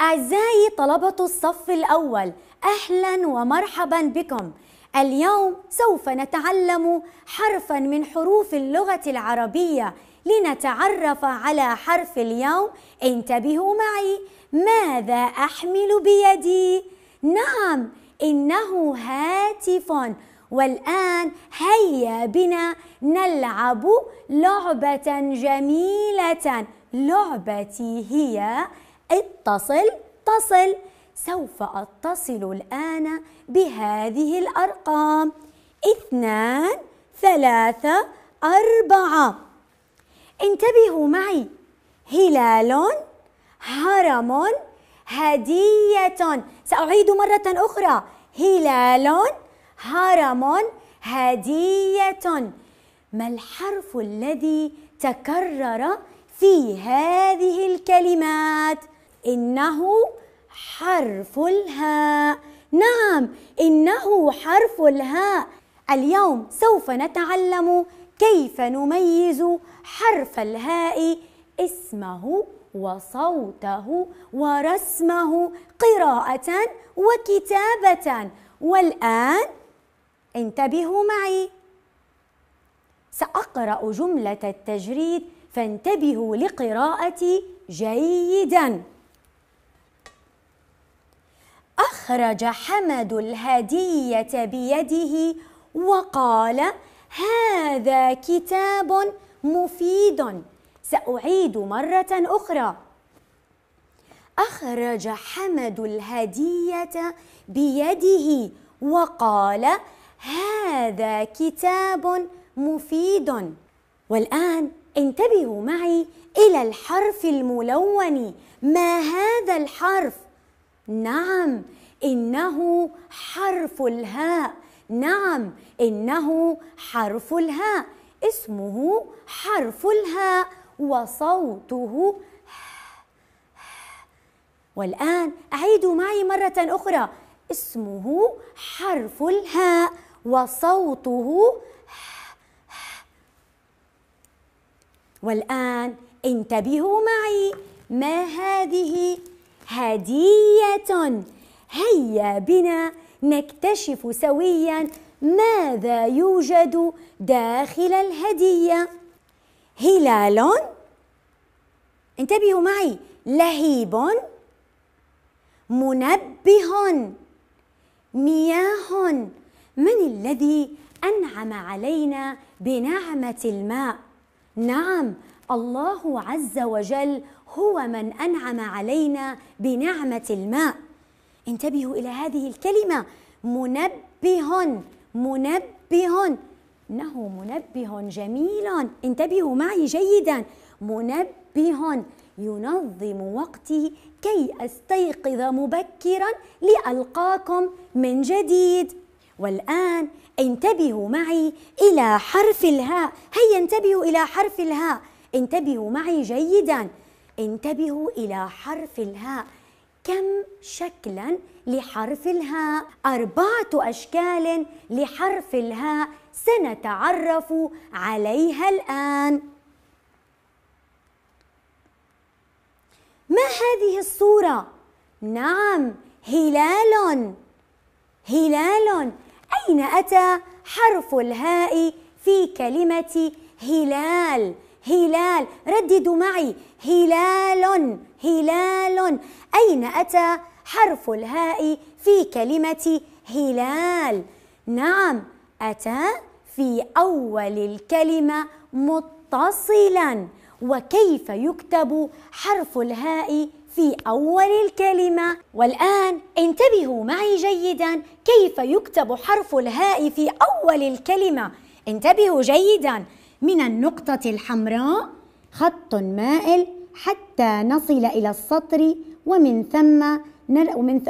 أعزائي طلبة الصف الأول أهلا ومرحبا بكم اليوم سوف نتعلم حرفا من حروف اللغة العربية لنتعرف على حرف اليوم انتبهوا معي ماذا أحمل بيدي؟ نعم إنه هاتف والآن هيا بنا نلعب لعبة جميلة لعبتي هي اتصل تصل سوف أتصل الآن بهذه الأرقام اثنان ثلاثة أربعة انتبهوا معي هلال هرم هدية سأعيد مرة أخرى هلال هرم هدية ما الحرف الذي تكرر في هذه الكلمات إنه حرف الهاء نعم إنه حرف الهاء اليوم سوف نتعلم كيف نميز حرف الهاء اسمه وصوته ورسمه قراءة وكتابة والآن انتبهوا معي ساقرا جمله التجريد فانتبهوا لقراءتي جيدا اخرج حمد الهديه بيده وقال هذا كتاب مفيد ساعيد مره اخرى اخرج حمد الهديه بيده وقال هذا كتاب مفيد والآن انتبهوا معي إلى الحرف الملون ما هذا الحرف؟ نعم إنه حرف الهاء نعم إنه حرف الهاء اسمه حرف الهاء وصوته والآن أعيدوا معي مرة أخرى اسمه حرف الهاء وصوته والآن انتبهوا معي ما هذه هدية هيا بنا نكتشف سويا ماذا يوجد داخل الهدية هلال انتبهوا معي لهيب منبه مياه من الذي انعم علينا بنعمه الماء نعم الله عز وجل هو من انعم علينا بنعمه الماء انتبهوا الى هذه الكلمه منبه منبه انه منبه جميل انتبهوا معي جيدا منبه ينظم وقتي كي استيقظ مبكرا لالقاكم من جديد والآن انتبهوا معي إلى حرف الهاء هيا انتبهوا إلى حرف الهاء انتبهوا معي جيدا انتبهوا إلى حرف الهاء كم شكلا لحرف الهاء أربعة أشكال لحرف الهاء سنتعرف عليها الآن ما هذه الصورة؟ نعم هلال هلال أين أتى حرف الهاء في كلمة هلال هلال رددوا معي هلال هلال أين أتى حرف الهاء في كلمة هلال نعم أتى في أول الكلمة متصلاً وكيف يكتب حرف الهاء في أول الكلمة والآن انتبهوا معي جيدا كيف يكتب حرف الهاء في أول الكلمة انتبهوا جيدا من النقطة الحمراء خط مائل حتى نصل إلى السطر ومن ثم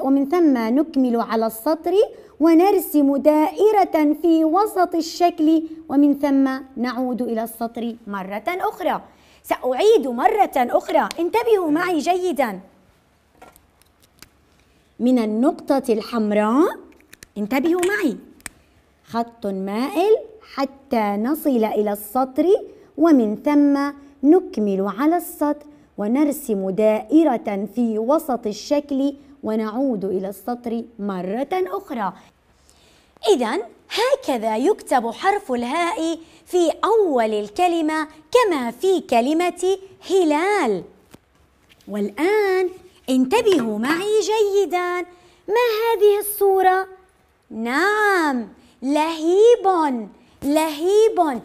ومن ثم نكمل على السطر ونرسم دائرة في وسط الشكل ومن ثم نعود إلى السطر مرة أخرى سأعيد مرة أخرى انتبهوا معي جيدا من النقطة الحمراء انتبهوا معي خط مائل حتى نصل إلى السطر ومن ثم نكمل على السطر ونرسم دائرة في وسط الشكل ونعود إلى السطر مرة أخرى إذا هكذا يكتب حرف الهاء في أول الكلمة كما في كلمة هلال والآن انتبهوا معي جيدا ما هذه الصورة؟ نعم لهيب لهيب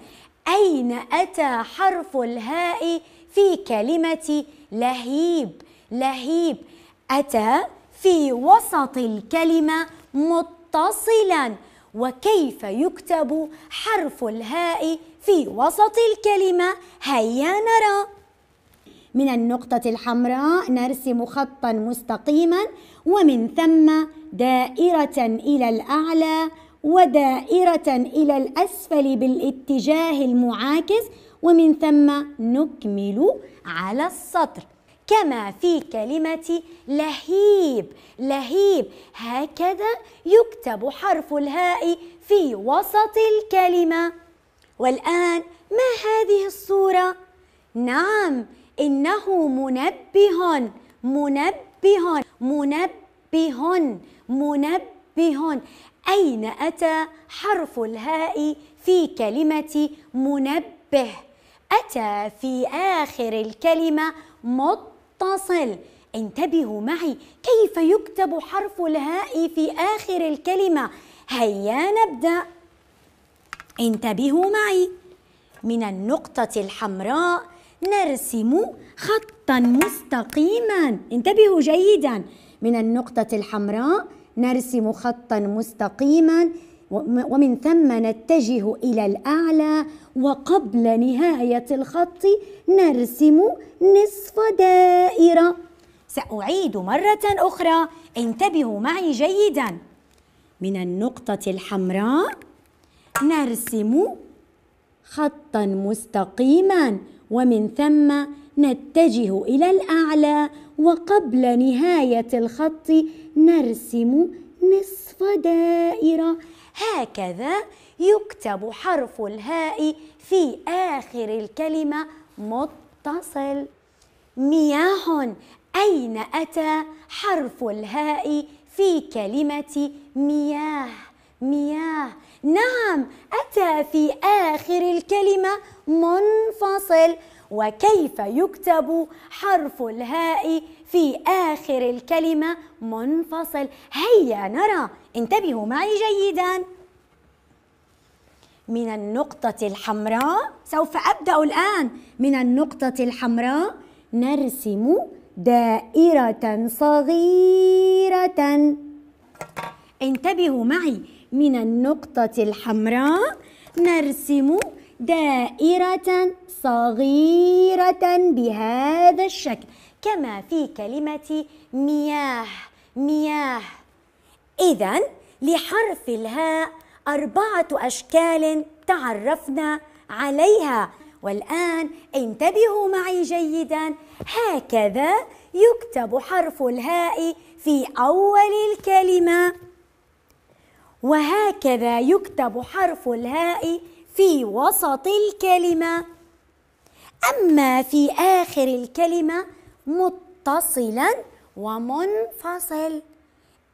أين أتى حرف الهاء في كلمة لهيب لهيب أتى في وسط الكلمة متصلاً وكيف يكتب حرف الهاء في وسط الكلمة هيا نرى من النقطة الحمراء نرسم خطا مستقيما ومن ثم دائرة إلى الأعلى ودائرة إلى الأسفل بالاتجاه المعاكس ومن ثم نكمل على السطر كما في كلمة لهيب لهيب هكذا يكتب حرف الهاء في وسط الكلمة والآن ما هذه الصورة؟ نعم إنه منبه منبه منبه منبه أين أتى حرف الهاء في كلمة منبه؟ أتى في آخر الكلمة مط متصل انتبهوا معي كيف يكتب حرف الهاء في آخر الكلمة هيا نبدأ انتبهوا معي من النقطة الحمراء نرسم خطا مستقيما انتبهوا جيدا من النقطة الحمراء نرسم خطا مستقيما ومن ثم نتجه إلى الأعلى وقبل نهاية الخط نرسم نصف دائرة سأعيد مرة أخرى انتبهوا معي جيدا من النقطة الحمراء نرسم خطا مستقيما ومن ثم نتجه إلى الأعلى وقبل نهاية الخط نرسم نصف دائرة هكذا يكتب حرف الهاء في آخر الكلمة متصل مياه أين أتى حرف الهاء في كلمة مياه مياه نعم أتى في آخر الكلمة منفصل وكيف يكتب حرف الهاء في آخر الكلمة منفصل هيا نرى انتبهوا معي جيدا من النقطة الحمراء سوف أبدأ الآن من النقطة الحمراء نرسم دائرة صغيرة انتبهوا معي من النقطة الحمراء نرسم دائرة صغيرة بهذا الشكل كما في كلمة مياه مياه إذا لحرف الهاء أربعة أشكال تعرفنا عليها والآن انتبهوا معي جيدا هكذا يكتب حرف الهاء في أول الكلمة وهكذا يكتب حرف الهاء في وسط الكلمة أما في آخر الكلمة متصلا ومنفصل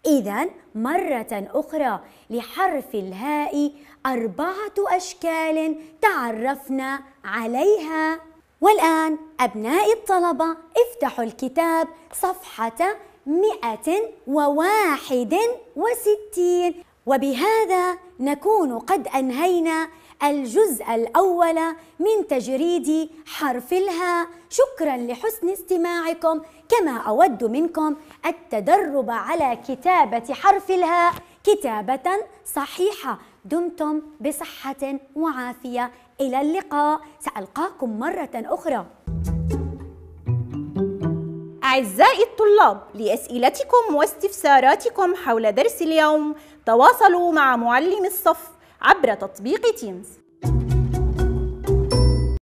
إذا مرة أخرى لحرف الهاء أربعة أشكال تعرفنا عليها والآن أبنائي الطلبة افتحوا الكتاب صفحة 161 وبهذا نكون قد أنهينا الجزء الأول من تجريد حرف الهاء شكرا لحسن استماعكم كما أود منكم التدرب على كتابة حرف الهاء كتابة صحيحة دمتم بصحة وعافية إلى اللقاء سألقاكم مرة أخرى أعزائي الطلاب لأسئلتكم واستفساراتكم حول درس اليوم تواصلوا مع معلم الصف عبر تطبيق تيمز